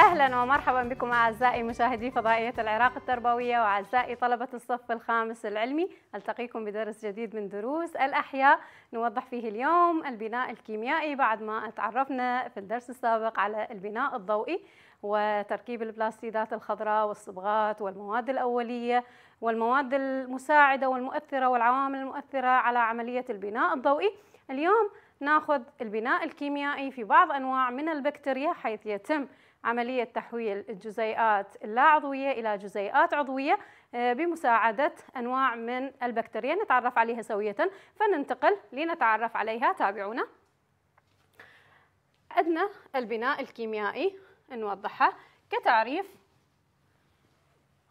اهلا ومرحبا بكم اعزائي مشاهدي فضائيه العراق التربويه واعزائي طلبه الصف الخامس العلمي التقيكم بدرس جديد من دروس الاحياء نوضح فيه اليوم البناء الكيميائي بعد ما تعرفنا في الدرس السابق على البناء الضوئي وتركيب البلاستيدات الخضراء والصبغات والمواد الاوليه والمواد المساعده والمؤثره والعوامل المؤثره على عمليه البناء الضوئي اليوم ناخذ البناء الكيميائي في بعض انواع من البكتيريا حيث يتم عملية تحويل الجزيئات اللا عضوية إلى جزيئات عضوية آه، بمساعدة أنواع من البكتيريا نتعرف عليها سوية فننتقل لنتعرف عليها تابعونا عندنا البناء الكيميائي نوضحها كتعريف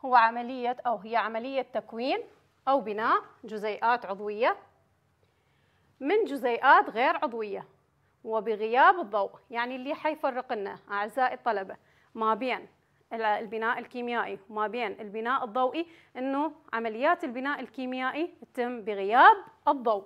هو عملية أو هي عملية تكوين أو بناء جزيئات عضوية من جزيئات غير عضوية وبغياب الضوء يعني اللي حيفرق لنا أعزائي الطلبة ما بين البناء الكيميائي وما بين البناء الضوئي أنه عمليات البناء الكيميائي تتم بغياب الضوء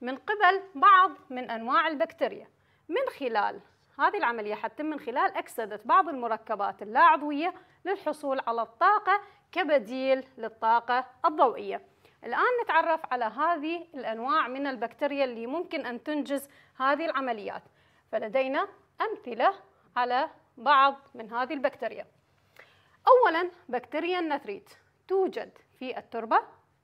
من قبل بعض من أنواع البكتيريا من خلال هذه العملية حتتم من خلال أكسدة بعض المركبات اللا عضوية للحصول على الطاقة كبديل للطاقة الضوئية الآن نتعرف على هذه الأنواع من البكتيريا اللي ممكن أن تنجز هذه العمليات فلدينا أمثلة على بعض من هذه البكتيريا أولا بكتيريا النثريت توجد في التربة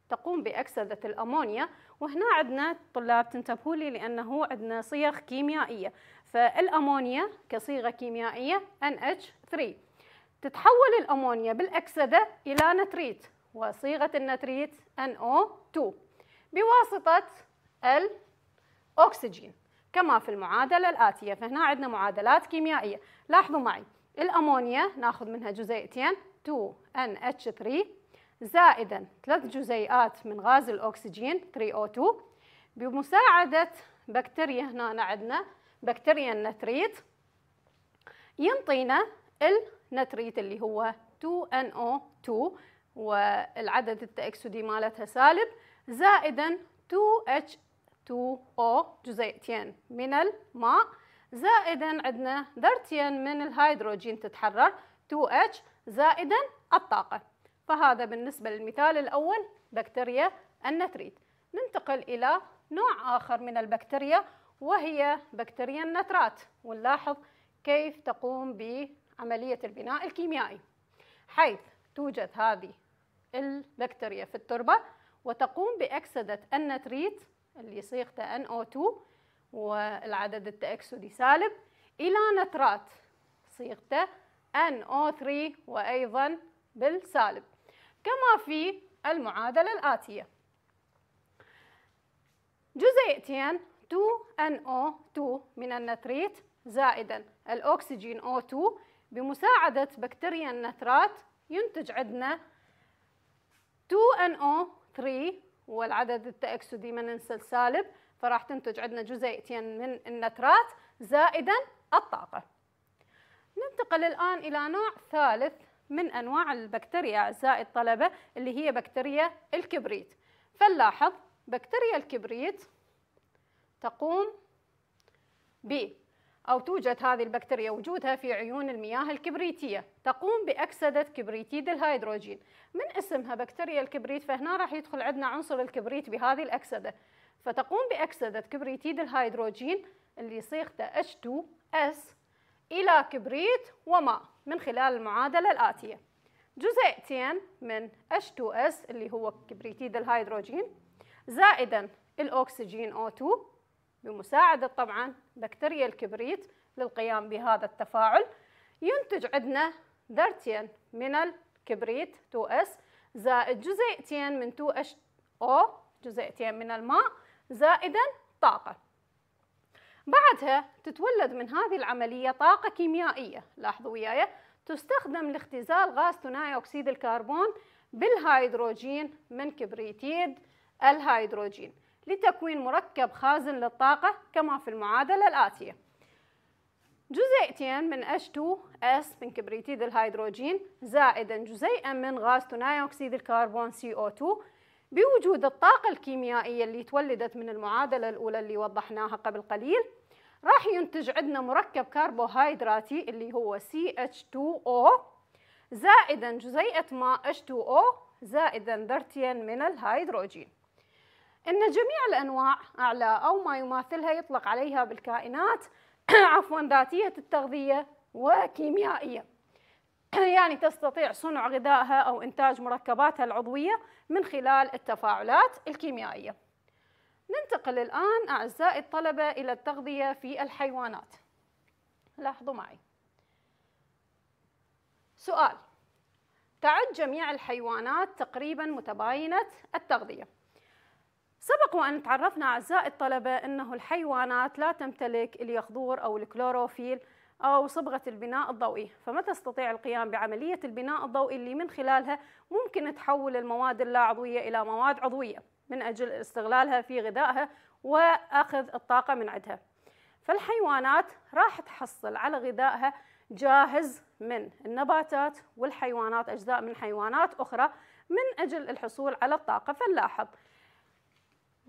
تقوم بأكسدة الأمونيا وهنا عندنا طلاب تنتبهوا لي لأنه عندنا صيغ كيميائية فالأمونيا كصيغة كيميائية NH3 تتحول الأمونيا بالأكسدة إلى نتريت وصيغة النتريت NO2 بواسطة الأكسجين كما في المعادلة الآتية فهنا عندنا معادلات كيميائية لاحظوا معي الأمونيا ناخذ منها جزيئتين 2NH3 زائدا ثلاث جزيئات من غاز الأكسجين 3O2 بمساعدة بكتيريا هنا عندنا بكتيريا النتريت ينطينا النتريت اللي هو 2NO2 والعدد التأكسدي مالتها سالب زائدا 2H2O جزيئتين من الماء زائدا عندنا ذرتين من الهيدروجين تتحرر 2H زائدا الطاقة فهذا بالنسبة للمثال الأول بكتيريا النتريت ننتقل إلى نوع آخر من البكتيريا وهي بكتيريا النترات ونلاحظ كيف تقوم بعملية البناء الكيميائي حيث توجد هذه البكتيريا في التربة وتقوم بأكسدة النتريت اللي صيغته NO2 والعدد التأكسدي سالب إلى نترات صيغته NO3 وأيضا بالسالب كما في المعادلة الآتية جزيئتين 2NO2 من النتريت زائدا الأكسجين O2 بمساعدة بكتيريا النترات ينتج عندنا 2NO3 والعدد التأكسدي ما ننسى سالب فراح تنتج عندنا جزيئتين من النترات زائدا الطاقة ننتقل الآن إلى نوع ثالث من أنواع البكتيريا أعزائي الطلبة اللي هي بكتيريا الكبريت فنلاحظ بكتيريا الكبريت تقوم ب أو توجد هذه البكتيريا وجودها في عيون المياه الكبريتية تقوم بأكسدة كبريتيد الهيدروجين من اسمها بكتيريا الكبريت فهنا راح يدخل عندنا عنصر الكبريت بهذه الأكسدة فتقوم بأكسدة كبريتيد الهيدروجين اللي صيغته H2S إلى كبريت وماء من خلال المعادلة الآتية جزيئتين من H2S اللي هو كبريتيد الهيدروجين زائدا الأكسجين O2 بمساعدة طبعا بكتيريا الكبريت للقيام بهذا التفاعل ينتج عندنا ذرتين من الكبريت 2S زائد جزيئتين من 2HO جزيئتين من الماء زائدا طاقة بعدها تتولد من هذه العملية طاقة كيميائية لاحظوا وياي تستخدم لاختزال غاز ثنائي أكسيد الكربون بالهيدروجين من كبريتيد الهيدروجين لتكوين مركب خازن للطاقة كما في المعادلة الآتية جزيئتين من H2S من كبريتيد الهيدروجين زائدا جزيئا من غاز ثنائي أكسيد الكربون CO2 بوجود الطاقة الكيميائية اللي تولدت من المعادلة الأولى اللي وضحناها قبل قليل راح ينتج عندنا مركب كربوهيدراتي اللي هو CH2O زائدا جزيئة ماء H2O زائدا ذرتين من الهيدروجين أن جميع الأنواع أعلى أو ما يماثلها يطلق عليها بالكائنات عفوا ذاتية التغذية وكيميائية يعني تستطيع صنع غذائها أو إنتاج مركباتها العضوية من خلال التفاعلات الكيميائية ننتقل الآن أعزائي الطلبة إلى التغذية في الحيوانات لاحظوا معي سؤال تعد جميع الحيوانات تقريبا متباينة التغذية سبق وأن تعرفنا أعزائي الطلبة أنه الحيوانات لا تمتلك اليخضور أو الكلوروفيل أو صبغة البناء الضوئي فما تستطيع القيام بعملية البناء الضوئي اللي من خلالها ممكن تحول المواد اللا عضوية إلى مواد عضوية من أجل استغلالها في غذائها وأخذ الطاقة من عندها فالحيوانات راح تحصل على غذائها جاهز من النباتات والحيوانات أجزاء من حيوانات أخرى من أجل الحصول على الطاقة فنلاحظ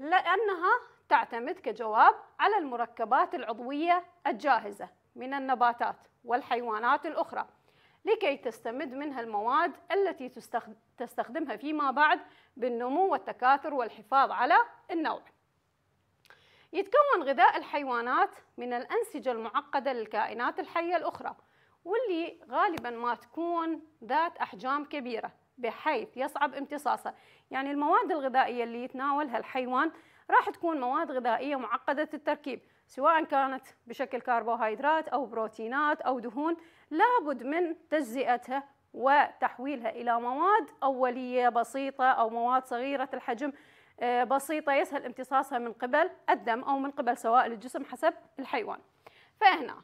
لأنها تعتمد كجواب على المركبات العضوية الجاهزة من النباتات والحيوانات الأخرى لكي تستمد منها المواد التي تستخدمها فيما بعد بالنمو والتكاثر والحفاظ على النوع يتكون غذاء الحيوانات من الأنسجة المعقدة للكائنات الحية الأخرى واللي غالبا ما تكون ذات أحجام كبيرة بحيث يصعب امتصاصه يعني المواد الغذائية اللي يتناولها الحيوان راح تكون مواد غذائية معقدة التركيب سواء كانت بشكل كربوهيدرات أو بروتينات أو دهون لابد من تجزئتها وتحويلها إلى مواد أولية بسيطة أو مواد صغيرة الحجم آه، بسيطة يسهل امتصاصها من قبل الدم أو من قبل سوائل الجسم حسب الحيوان فهنا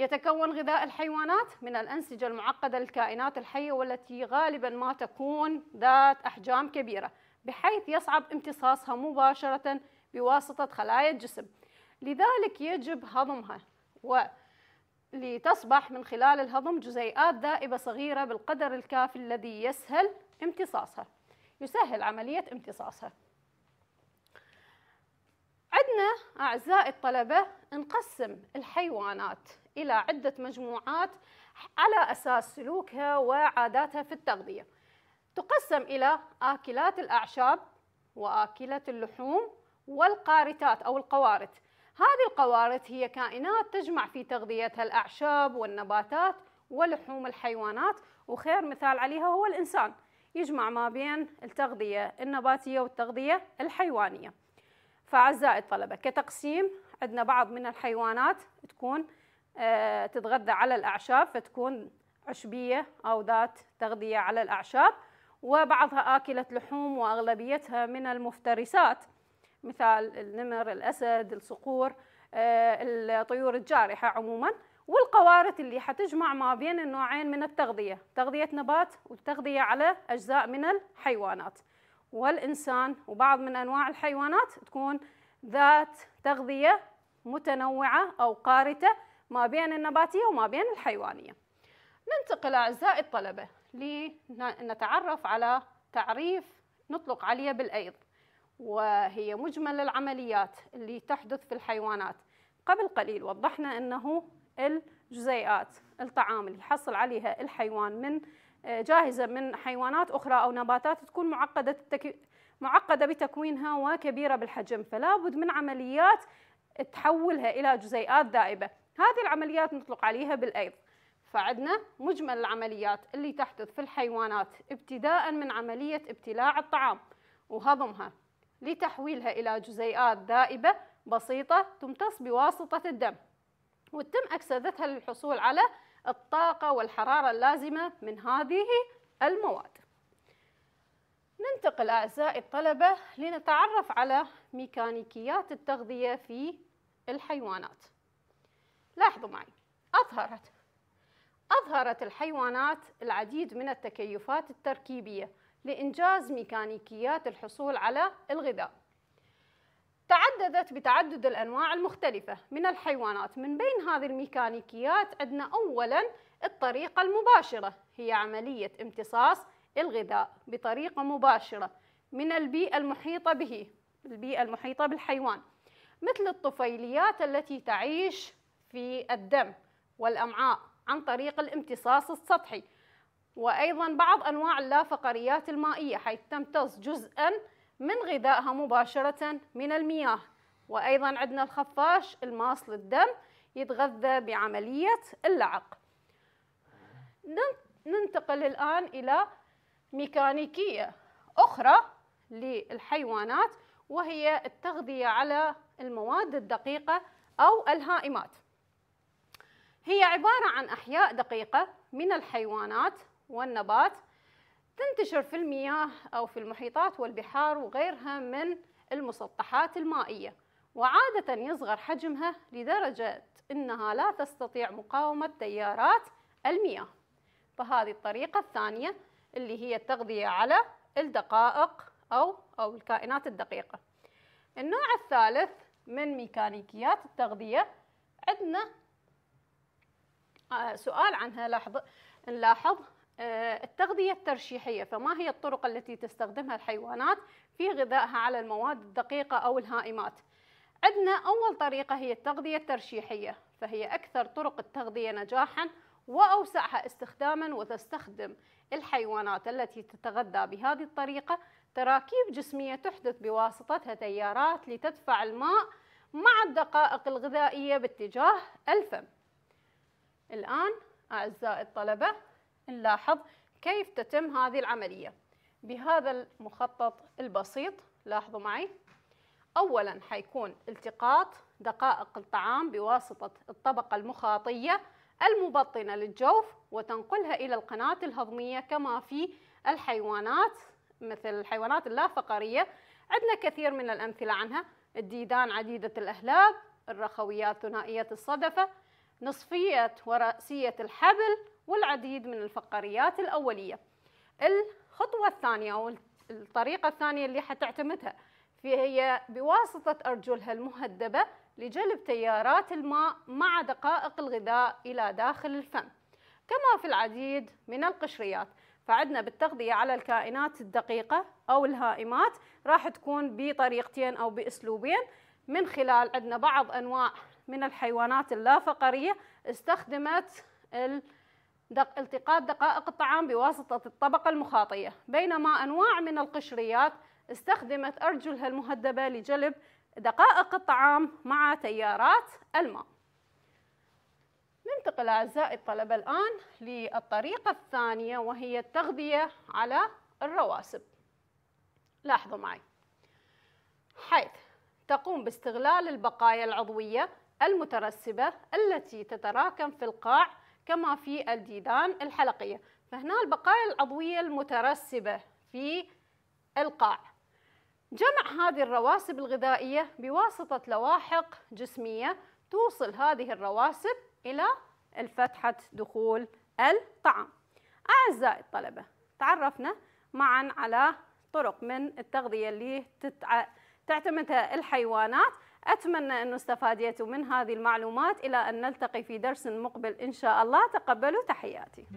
يتكون غذاء الحيوانات من الأنسجة المعقدة للكائنات الحية والتي غالبا ما تكون ذات أحجام كبيرة بحيث يصعب امتصاصها مباشرة بواسطة خلايا الجسم لذلك يجب هضمها ولتصبح من خلال الهضم جزيئات ذائبة صغيرة بالقدر الكافي الذي يسهل امتصاصها يسهل عملية امتصاصها عندنا أعزائي الطلبة نقسم الحيوانات إلى عدة مجموعات على أساس سلوكها وعاداتها في التغذية تقسم إلى آكلات الأعشاب وآكلة اللحوم والقارتات أو القوارت هذه القوارت هي كائنات تجمع في تغذيتها الأعشاب والنباتات ولحوم الحيوانات وخير مثال عليها هو الإنسان يجمع ما بين التغذية النباتية والتغذية الحيوانية فأعزائي الطلبة كتقسيم عندنا بعض من الحيوانات تكون آه، تتغذى على الأعشاب فتكون عشبية أو ذات تغذية على الأعشاب وبعضها آكلة لحوم وأغلبيتها من المفترسات مثال النمر الأسد الصقور آه، الطيور الجارحة عموما والقوارض اللي حتجمع ما بين النوعين من التغذية تغذية نبات والتغذية على أجزاء من الحيوانات والإنسان وبعض من أنواع الحيوانات تكون ذات تغذية متنوعة أو قارته ما بين النباتية وما بين الحيوانية ننتقل أعزائي الطلبة لنتعرف على تعريف نطلق عليه بالأيض وهي مجمل العمليات اللي تحدث في الحيوانات قبل قليل وضحنا أنه الجزيئات الطعام اللي يحصل عليها الحيوان من آه، جاهزة من حيوانات أخرى أو نباتات تكون معقدة التك... معقدة بتكوينها وكبيرة بالحجم فلا بد من عمليات تحولها إلى جزيئات ذائبة هذه العمليات نطلق عليها بالأيض فعندنا مجمل العمليات اللي تحدث في الحيوانات ابتداء من عملية ابتلاع الطعام وهضمها لتحويلها إلى جزيئات ذائبة بسيطة تمتص بواسطة الدم وتم أكسدتها للحصول على الطاقة والحرارة اللازمة من هذه المواد ننتقل أعزائي الطلبة لنتعرف على ميكانيكيات التغذية في الحيوانات لاحظوا معي أظهرت أظهرت الحيوانات العديد من التكيفات التركيبية لإنجاز ميكانيكيات الحصول على الغذاء تعددت بتعدد الأنواع المختلفة من الحيوانات من بين هذه الميكانيكيات عندنا أولاً الطريقة المباشرة هي عملية امتصاص الغذاء بطريقة مباشرة من البيئة المحيطة به البيئة المحيطة بالحيوان مثل الطفيليات التي تعيش في الدم والأمعاء عن طريق الامتصاص السطحي وأيضا بعض أنواع اللافقريات المائية حيث تمتص جزءا من غذائها مباشرة من المياه وأيضا عندنا الخفاش الماص للدم يتغذى بعملية اللعق ننتقل الآن إلى ميكانيكية أخرى للحيوانات وهي التغذية على المواد الدقيقة أو الهائمات هي عبارة عن أحياء دقيقة من الحيوانات والنبات تنتشر في المياه أو في المحيطات والبحار وغيرها من المسطحات المائية وعادة يصغر حجمها لدرجة أنها لا تستطيع مقاومة تيارات المياه فهذه الطريقة الثانية اللي هي التغذية على الدقائق أو, أو الكائنات الدقيقة النوع الثالث من ميكانيكيات التغذية عندنا آه، سؤال عنها لاحظ نلاحظ آه، التغذية الترشيحية فما هي الطرق التي تستخدمها الحيوانات في غذائها على المواد الدقيقة أو الهائمات عندنا أول طريقة هي التغذية الترشيحية فهي أكثر طرق التغذية نجاحا وأوسعها استخداما وتستخدم الحيوانات التي تتغذى بهذه الطريقة تراكيب جسمية تحدث بواسطتها تيارات لتدفع الماء مع الدقائق الغذائية باتجاه الفم الآن أعزائي الطلبة نلاحظ كيف تتم هذه العملية بهذا المخطط البسيط لاحظوا معي أولا حيكون التقاط دقائق الطعام بواسطة الطبقة المخاطية المبطنة للجوف وتنقلها إلى القناة الهضمية كما في الحيوانات مثل الحيوانات اللافقرية عندنا كثير من الأمثلة عنها الديدان عديدة الأهلاب الرخويات ثنائية الصدفة نصفية ورأسية الحبل والعديد من الفقريات الأولية الخطوة الثانية أو الطريقة الثانية اللي حتعتمدها هي بواسطة أرجلها المهدبة لجلب تيارات الماء مع دقائق الغذاء إلى داخل الفم كما في العديد من القشريات فعدنا بالتغذية على الكائنات الدقيقة أو الهائمات راح تكون بطريقتين أو بأسلوبين من خلال عندنا بعض أنواع من الحيوانات اللافقرية استخدمت التقاط دقائق الطعام بواسطة الطبقة المخاطية بينما أنواع من القشريات استخدمت أرجلها المهدبة لجلب دقائق الطعام مع تيارات الماء ننتقل أعزائي الطلبة الآن للطريقة الثانية وهي التغذية على الرواسب لاحظوا معي حيث تقوم باستغلال البقايا العضوية المترسبة التي تتراكم في القاع كما في الديدان الحلقية فهنا البقايا العضوية المترسبة في القاع جمع هذه الرواسب الغذائية بواسطة لواحق جسمية توصل هذه الرواسب إلى الفتحة دخول الطعام أعزائي الطلبة تعرفنا معا على طرق من التغذية اللي تعتمدها الحيوانات أتمنى أن استفاديتوا من هذه المعلومات إلى أن نلتقي في درس مقبل إن شاء الله تقبلوا تحياتي